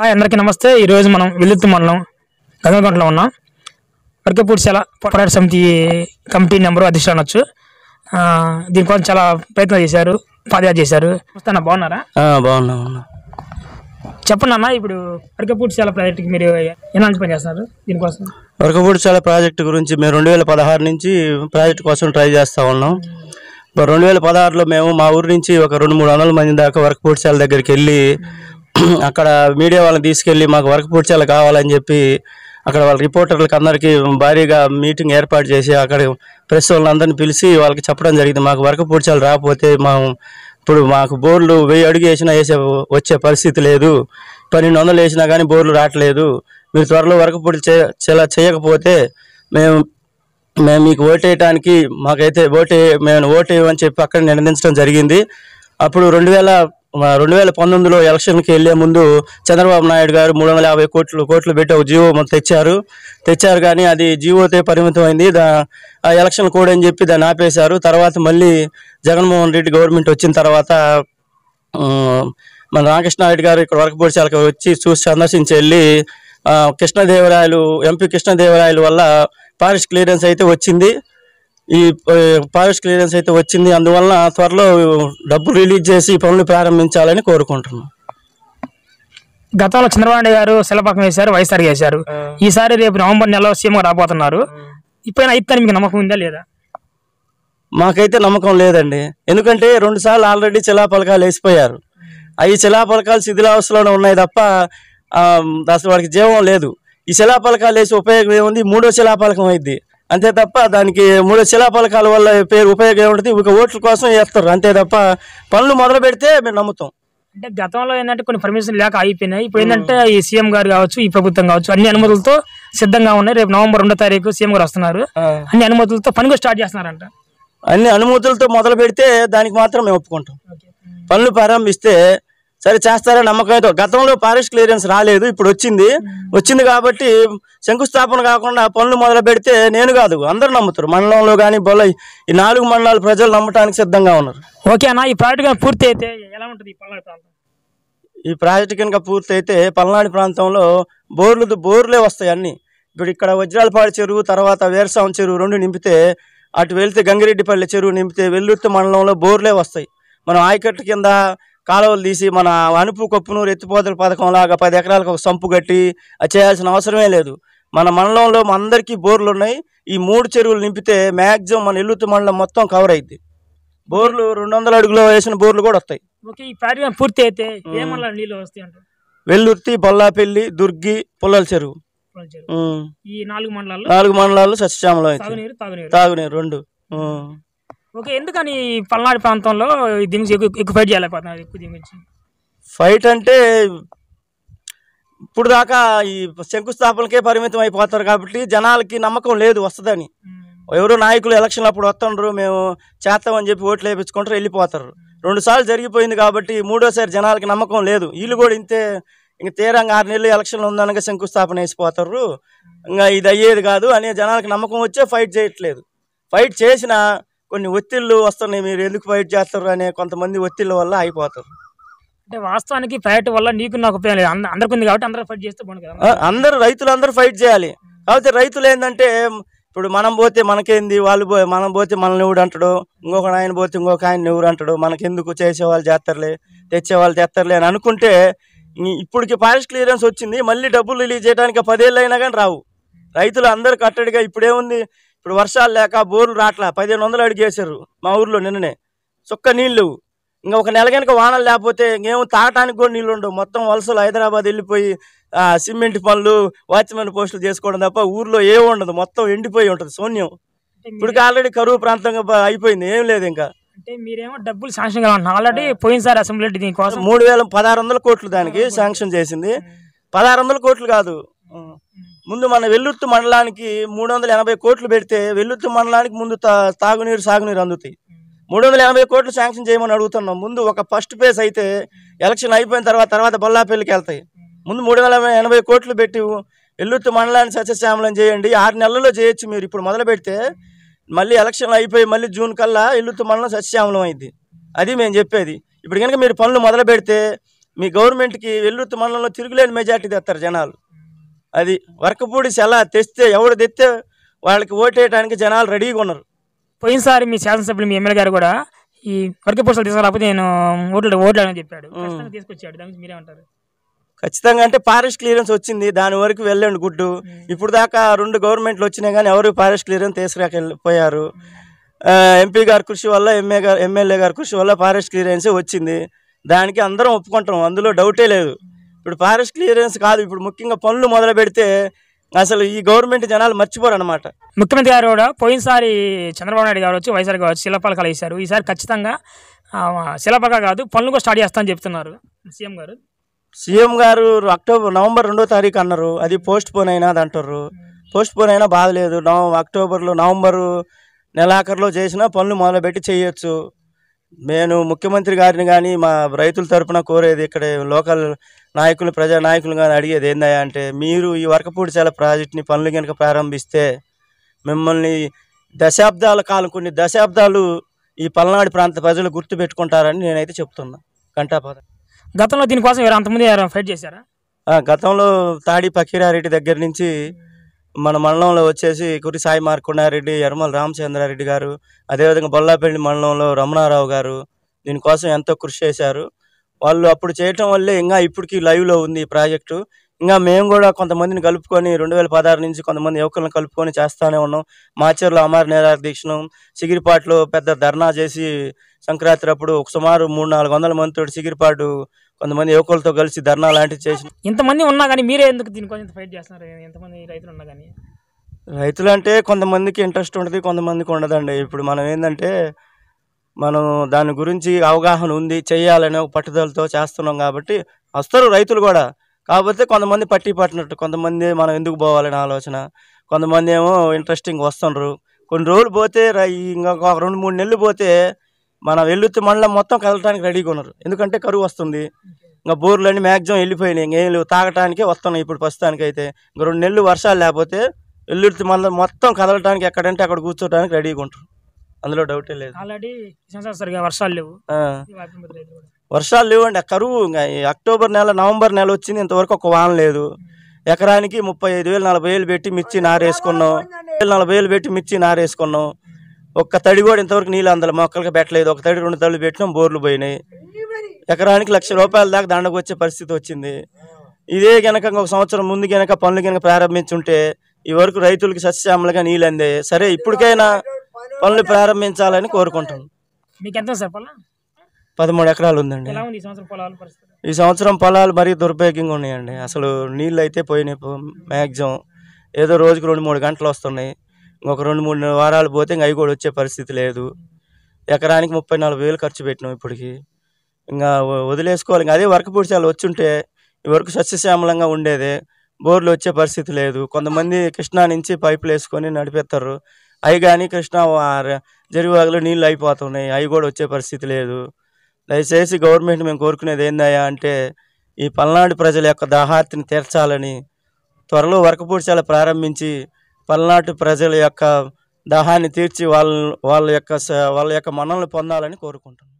hi అందరికీ నమస్తే ఈరోజు మనం వెల్లుత్తి మండలం గంగగుంటలో ఉన్నాం వర్కపూడిశాల పోరాట సమితి కమిటీ నెంబరు అధ్యక్షులు అనొచ్చు దీనికోసం చాలా ప్రయత్నం చేశారు పాదయాత్ర చేశారు అన్న బాగున్నారా బాగున్నా చెప్పండి అన్న ఇప్పుడు వర్కపూడిశాల ప్రాజెక్టుకి మీరు ఎలాంటి పని చేస్తున్నారు దీనికోసం వర్కపూడిశాల ప్రాజెక్టు గురించి మేము రెండు వేల పదహారు నుంచి ప్రాజెక్ట్ కోసం ట్రై చేస్తూ ఉన్నాం రెండు వేల పదహారులో మేము మా ఊరు నుంచి ఒక రెండు మూడు వందల మంది దాకా వర్క్ పూర్తిశాల దగ్గరికి వెళ్ళి అక్కడ మీడియా వాళ్ళని తీసుకెళ్ళి మాకు వర్క్ పూర్చాలు కావాలని చెప్పి అక్కడ వాళ్ళ రిపోర్టర్లకు అందరికీ భారీగా మీటింగ్ ఏర్పాటు చేసి అక్కడ ప్రెస్ వాళ్ళందరినీ పిలిచి వాళ్ళకి చెప్పడం జరిగింది మాకు వర్క్ పూర్చాలు రాకపోతే మా ఇప్పుడు మాకు బోర్లు వెయ్యి అడుగు వేసినా వేసే వచ్చే పరిస్థితి లేదు పన్నెండు వందలు వేసినా కానీ బోర్లు రావట్లేదు మీరు త్వరలో వర్క్ పూర్తి చేలా చేయకపోతే మేము మేము మీకు ఓటేయటానికి మాకైతే ఓటే మేము ఓటేయమని చెప్పి అక్కడ నిర్ణయించడం జరిగింది అప్పుడు రెండు వేల రెండు వేల పంతొమ్మిదిలో ఎలక్షన్కి వెళ్లే ముందు చంద్రబాబు నాయుడు గారు మూడు వందల యాభై కోట్లు కోట్లు పెట్టి ఒక జీవో తెచ్చారు తెచ్చారు కానీ అది జీవోతే పరిమితమైంది దా ఎలక్షన్ కోడ్ అని చెప్పి దాన్ని ఆపేశారు తర్వాత మళ్ళీ జగన్మోహన్ రెడ్డి గవర్నమెంట్ వచ్చిన తర్వాత మన రామకృష్ణ నాయుడు గారు ఇక్కడ వరకు బోర్డు వచ్చి చూసి సందర్శించి వెళ్ళి కృష్ణదేవరాయలు ఎంపీ కృష్ణదేవరాయలు వల్ల ఫారెస్ట్ క్లియరెన్స్ అయితే వచ్చింది ఈ ఫారెస్ట్ క్లియరెన్స్ అయితే వచ్చింది అందువలన త్వరలో డబ్బులు రిలీజ్ చేసి పనులు ప్రారంభించాలని కోరుకుంటున్నాం గతంలో చంద్రబాబు గారు శిలపాకం వేశారు వైఎస్ఆర్ చేశారు ఈసారి రేపు నవంబర్ నెలలో సీఎం రాబోతున్నారు ఇప్పుడైనా అయితే మీకు నమ్మకం ఉందా లేదా మాకైతే నమ్మకం లేదండి ఎందుకంటే రెండుసార్లు ఆల్రెడీ చిలా పలకాలు వేసిపోయారు అవి చిలా పలకాలు శిథిలావస్థలోనే ఉన్నాయి తప్ప అసలు వాడికి జీవం లేదు ఈ శిలా పలకాలు వేసి ఉపయోగం ఏముంది మూడో శిలా పలకం అయింది అంతే తప్ప దానికి మూడు శిలాఫలకాల వల్ల పేరు ఉపయోగం ఉంటుంది ఒక ఓట్ల కోసం వేస్తారు అంతే తప్ప పనులు మొదలు పెడితే మేము నమ్ముతాం అంటే గతంలో ఏంటంటే కొన్ని పర్మిషన్ లేక అయిపోయినాయి ఇప్పుడు ఏంటంటే ఈ సీఎం గారు కావచ్చు ఈ ప్రభుత్వం కావచ్చు అన్ని అనుమతులతో సిద్ధంగా ఉన్నాయి రేపు నవంబర్ రెండో తారీఖు సీఎం గారు వస్తున్నారు అన్ని అనుమతులతో పనులు స్టార్ట్ చేస్తున్నారంట అన్ని అనుమతులతో మొదలు పెడితే దానికి మాత్రం మేము ఒప్పుకుంటాం పనులు ప్రారంభిస్తే సరే నమ్మకం నమ్మకంతో గతంలో ఫారెస్ట్ క్లియరెన్స్ రాలేదు ఇప్పుడు వచ్చింది వచ్చింది కాబట్టి శంకుస్థాపన కాకుండా పనులు మొదలు పెడితే నేను కాదు అందరు నమ్ముతారు మండలంలో కానీ బొల్ల ఈ నాలుగు మండలాలు ప్రజలు నమ్మటానికి సిద్ధంగా ఉన్నారు ఓకే అన్న ఈ ప్రాజెక్ట్ కానీ పూర్తి అయితే ఎలా ఉంటుంది ఈ ఈ ప్రాజెక్ట్ కనుక పూర్తి అయితే పల్నాడు ప్రాంతంలో బోర్లు బోర్లే వస్తాయి అన్ని ఇప్పుడు ఇక్కడ వజ్రాలపాడు చెరువు తర్వాత వేరసాం చెరువు రెండు నింపితే అటు వెళ్తే గంగిరెడ్డిపల్లి చెరువు నింపితే వెల్లుర్తి మండలంలో బోర్లే వస్తాయి మనం ఆయకట్టు కింద కాలువలు తీసి మన అనుపు కప్పునూరు ఎత్తిపోతల పథకం లాగా పది ఎకరాలకు ఒక సంపు కట్టి చేయాల్సిన అవసరమే లేదు మన మండలంలో అందరికీ బోర్లు ఉన్నాయి ఈ మూడు చెరువులు నింపితే మ్యాక్సిమం మన ఎల్లుతు మండలం మొత్తం కవర్ అయింది బోర్లు రెండు వందల అడుగులో వేసిన బోర్లు కూడా వస్తాయి పూర్తి అయితే వెల్లుర్తి బొల్లాపల్లి దుర్గి పుల్లల చెరువు ఈ నాలుగు మండలాలు నాలుగు మండలాలు సస్యశ్యామలం తాగునీరు రెండు ఓకే ఎందుకని పల్నాడు ప్రాంతంలో దీని ఎక్కువ ఫైట్ చేయాలనుకుంటున్నారు ఎక్కువ దీని గురించి ఫైట్ అంటే ఇప్పుడు దాకా ఈ శంకుస్థాపనకే పరిమితం అయిపోతారు కాబట్టి జనాలకి నమ్మకం లేదు వస్తుందని ఎవరో నాయకులు ఎలక్షన్లు అప్పుడు వస్తుండ్రు మేము చేస్తామని చెప్పి ఓట్లు వేయించుకుంటారు వెళ్ళిపోతారు రెండుసార్లు జరిగిపోయింది కాబట్టి మూడోసారి జనాలకి నమ్మకం లేదు వీళ్ళు కూడా ఇంతే ఇంక తీరంగా ఆరు నెలలు ఎలక్షన్లు ఉందనగా శంకుస్థాపన వేసిపోతారు ఇంకా ఇది అయ్యేది కాదు అనే జనాలకు నమ్మకం వచ్చే ఫైట్ చేయట్లేదు ఫైట్ చేసినా కొన్ని ఒత్తిళ్ళు వస్తున్నాయి మీరు ఎందుకు ఫైట్ చేస్తారు అనే కొంతమంది ఒత్తిళ్ళ వల్ల అయిపోతారు అంటే వాస్తవానికి ఫైట్ వల్ల నీకు నాకు ఉపయోగం లేదు అందరికి ఉంది కాబట్టి అందరూ ఫైట్ చేస్తే అందరూ రైతులు అందరూ ఫైట్ చేయాలి కాకపోతే రైతులు ఏంటంటే ఇప్పుడు మనం పోతే మనకేంది వాళ్ళు పో మనం పోతే మనల్ని ఎవడు అంటాడు ఇంకొక ఆయన పోతే ఇంకొక ఆయన ఎవరు అంటాడు మనకెందుకు చేసేవాళ్ళు చేస్తారులే తెచ్చేవాళ్ళు తెస్తారులే అని అనుకుంటే ఇప్పటికి ఫారెస్ట్ క్లియరెన్స్ వచ్చింది మళ్ళీ డబ్బులు రిలీజ్ చేయడానికి పదేళ్ళు అయినా కానీ రావు రైతులు అందరు కట్టడిగా ఇప్పుడేముంది ఇప్పుడు వర్షాలు లేక బోర్లు రాట్లా పదిహేను వందలు అడిగి చేశారు మా ఊర్లో నిన్ననే చుక్క నీళ్ళు ఇంకా ఒక నెల కనుక వానలు లేకపోతే ఇంకేం తాగటానికి కూడా నీళ్ళు ఉండవు మొత్తం వలసలు హైదరాబాద్ వెళ్ళిపోయి సిమెంట్ పనులు వాచ్మెన్ పోస్టులు చేసుకోవడం తప్ప ఊర్లో ఏమి ఉండదు మొత్తం ఎండిపోయి ఉంటుంది శూన్యం ఇప్పటికి ఆల్రెడీ కరువు ప్రాంతంగా అయిపోయింది ఏం లేదు ఇంకా అంటే మీరేమో డబ్బులు శాంక్షన్ కావాలంటున్నా ఆల్రెడీ పోయినసారి అసెంబ్లీ దీనికోసం మూడు వేల పదహారు వందల కోట్లు దానికి శాంక్షన్ చేసింది పదహారు వందల కోట్లు కాదు ముందు మన వెల్లుత్తు మండలానికి మూడు వందల ఎనభై కోట్లు పెడితే వెల్లుత్తు మండలానికి ముందు తాగునీరు సాగునీరు అందుతాయి మూడు వందల ఎనభై కోట్లు శాంక్షన్ చేయమని అడుగుతున్నాం ముందు ఒక ఫస్ట్ ఫేజ్ అయితే ఎలక్షన్ అయిపోయిన తర్వాత తర్వాత బొల్లాపల్లికి వెళ్తాయి ముందు మూడు వందల ఎనభై కోట్లు పెట్టి వెల్లుత్తు మండలాన్ని సత్యశ్యామలం చేయండి ఆరు నెలల్లో చేయొచ్చు మీరు ఇప్పుడు మొదలు పెడితే మళ్ళీ ఎలక్షన్ అయిపోయి మళ్ళీ జూన్ కల్లా ఎల్లుత్తు మండలం సత్యశ్యామలం అయింది అది మేము చెప్పేది ఇప్పుడు కనుక మీరు పనులు మొదలు పెడితే మీ గవర్నమెంట్కి వెల్లుత్తు మండలంలో తిరుగులేని మెజార్టీ తెస్తారు జనాలు అది వర్కపూడి ఎలా తెస్తే ఎవడు తెస్తే వాళ్ళకి ఓటేయడానికి జనాలు రెడీగా ఉన్నారు పోయినసారి మీ శాసనసభ్యులు మీ ఎమ్మెల్యే గారు కూడా ఈ వర్కపూడిసలు తీసుకురాకపోతే నేను ఓట్లు ఓట్లు చెప్పాడు తీసుకొచ్చాడు దానికి మీరేమంటారు ఖచ్చితంగా అంటే ఫారెస్ట్ క్లియరెన్స్ వచ్చింది దాని వరకు వెళ్ళండి గుడ్డు ఇప్పుడు దాకా రెండు గవర్నమెంట్లు వచ్చినా కానీ ఎవరు ఫారెస్ట్ క్లియరెన్స్ వెళ్ళిపోయారు ఎంపీ గారి కృషి వల్ల ఎంఏ గారు ఎమ్మెల్యే గారి కృషి వల్ల ఫారెస్ట్ క్లియరెన్సే వచ్చింది దానికి అందరం ఒప్పుకుంటాం అందులో డౌటే లేదు ఇప్పుడు ఫారెస్ట్ క్లియరెన్స్ కాదు ఇప్పుడు ముఖ్యంగా పనులు మొదలు పెడితే అసలు ఈ గవర్నమెంట్ జనాలు మర్చిపోరు అనమాట ముఖ్యమంత్రి గారు కూడా పోయినసారి చంద్రబాబు నాయుడు గారు వచ్చి వైఎస్ఆర్ గారు శిల్పాలు కలిగిస్తారు ఈసారి ఖచ్చితంగా శిల్పక కాదు పనులు కూడా స్టార్ట్ చేస్తామని చెప్తున్నారు సీఎం గారు సీఎం గారు అక్టోబర్ నవంబర్ రెండో తారీఖు అన్నారు అది పోస్ట్ పోన్ అయినా అది అంటారు పోస్ట్ పోన్ అయినా బాధలేదు నవ అక్టోబర్లో నవంబరు నెలాఖరులో చేసినా పనులు మొదలుపెట్టి చేయొచ్చు నేను ముఖ్యమంత్రి గారిని కానీ మా రైతుల తరఫున కోరేది ఇక్కడ లోకల్ నాయకులు ప్రజా నాయకులు కానీ అడిగేది ఏందయ్యా అంటే మీరు ఈ వరకపూడిశాల ప్రాజెక్టుని పనులు కనుక ప్రారంభిస్తే మిమ్మల్ని దశాబ్దాల కాలం కొన్ని దశాబ్దాలు ఈ పల్నాడు ప్రాంత ప్రజలు గుర్తుపెట్టుకుంటారని నేనైతే చెప్తున్నా గంటాపాద గతంలో దీనికోసం అంతమంది ఫైట్ చేశారా గతంలో తాడి పకీరారెడ్డి దగ్గర నుంచి మన మండలంలో వచ్చేసి కురి సాయి మార్కొండారెడ్డి యర్మల రామచంద్రారెడ్డి గారు అదేవిధంగా బొల్లాపల్లి మండలంలో రమణారావు గారు దీనికోసం ఎంతో కృషి చేశారు వాళ్ళు అప్పుడు చేయటం వల్లే ఇంకా ఇప్పటికీ లైవ్లో ఉంది ఈ ప్రాజెక్టు ఇంకా మేము కూడా కొంతమందిని కలుపుకొని రెండు వేల పదహారు నుంచి కొంతమంది యువకులను కలుపుకొని చేస్తూనే ఉన్నాం మాచర్లో అమర్ నేరాల దీక్షణం సిగిరిపాట్లో పెద్ద ధర్నా చేసి సంక్రాంతి అప్పుడు సుమారు మూడు నాలుగు వందల మందితో సిగిరిపాటు కొంతమంది యువకులతో కలిసి ధర్నా లాంటివి చేసిన ఇంతమంది ఉన్నా కానీ మీరే ఎందుకు దీనికోసం ఫైట్ చేస్తున్నారు ఎంతమంది రైతులు ఉన్నా కానీ రైతులు అంటే కొంతమందికి ఇంట్రెస్ట్ ఉంటుంది కొంతమందికి ఉండదండి ఇప్పుడు మనం ఏంటంటే మనం దాని గురించి అవగాహన ఉంది చేయాలనే పట్టుదలతో చేస్తున్నాం కాబట్టి వస్తారు రైతులు కూడా కాకపోతే కొంతమంది పట్టి పట్టినట్టు కొంతమంది మనం ఎందుకు పోవాలని ఆలోచన కొంతమంది ఏమో ఇంట్రెస్టింగ్ వస్తుండ్రు కొన్ని రోజులు పోతే ఇంకా రెండు మూడు నెలలు పోతే మన వెల్లుత్తి మండలం మొత్తం కదలటానికి రెడీగా ఉన్నారు ఎందుకంటే కరువు వస్తుంది ఇంకా బోర్లన్నీ మ్యాక్సిమం వెళ్ళిపోయినాయి ఇంకేం లేవు తాగటానికే వస్తున్నాయి ఇప్పుడు ప్రస్తుతానికైతే ఇంకా రెండు నెలలు వర్షాలు లేకపోతే వెల్లుర్తి మండలం మొత్తం కదలటానికి ఎక్కడంటే అక్కడ కూర్చోటానికి రెడీగా ఉంటారు అందులో డౌటే లేదు వర్షాలు లేవు వర్షాలు లేవండి కరువు ఇంకా అక్టోబర్ నెల నవంబర్ నెల వచ్చింది ఇంతవరకు ఒక వాన లేదు ఎకరానికి ముప్పై ఐదు వేలు నలభై వేలు పెట్టి మిర్చి నారేసుకున్నాం నలభై వేలు పెట్టి మిర్చి నారేసుకున్నాం ఒక్క తడి కూడా ఇంతవరకు నీళ్ళు అందల మొక్కలకి పెట్టలేదు ఒక తడి రెండు తడులు పెట్టినాం బోర్లు పోయినాయి ఎకరానికి లక్ష రూపాయల దాకా దండకు వచ్చే పరిస్థితి వచ్చింది ఇదే గనక ఒక సంవత్సరం ముందు గనక పనులు గనక ప్రారంభించుంటే ఈ వరకు రైతులకి సస్యశ్యామలుగా నీళ్ళు అందే సరే ఇప్పటికైనా పనులు ప్రారంభించాలని కోరుకుంటాం మీకు ఎంత పదమూడు ఎకరాలు ఉందండి ఈ సంవత్సరం పొలాలు మరీ దుర్భాగ్యంగా ఉన్నాయండి అసలు నీళ్ళు అయితే పోయినాయి మ్యాక్సిమం ఏదో రోజుకు రెండు మూడు గంటలు వస్తున్నాయి ఒక రెండు మూడు వారాలు పోతే ఇంక అవి కూడా వచ్చే పరిస్థితి లేదు ఎకరానికి ముప్పై నాలుగు వేలు ఖర్చు పెట్టినాం ఇప్పటికి ఇంకా వదిలేసుకోవాలి ఇంకా అదే వర్క్ పూడ్చాలు వచ్చుంటే ఈ వర్క్ సస్యశ్యామలంగా ఉండేది బోర్లు వచ్చే పరిస్థితి లేదు కొంతమంది కృష్ణా నుంచి పైపులు వేసుకొని నడిపేస్తారు అవి కానీ కృష్ణా జరివాగులో నీళ్ళు అయిపోతున్నాయి అవి కూడా వచ్చే పరిస్థితి లేదు దయచేసి గవర్నమెంట్ మేము కోరుకునేది ఏందయ్యా అంటే ఈ పల్నాడు ప్రజల యొక్క దాహార్తిని తీర్చాలని త్వరలో వర్క్ ప్రారంభించి పల్నాటి ప్రజల యొక్క దాహాన్ని తీర్చి వాళ్ళ వాళ్ళ యొక్క వాళ్ళ యొక్క మనల్ని పొందాలని కోరుకుంటున్నాను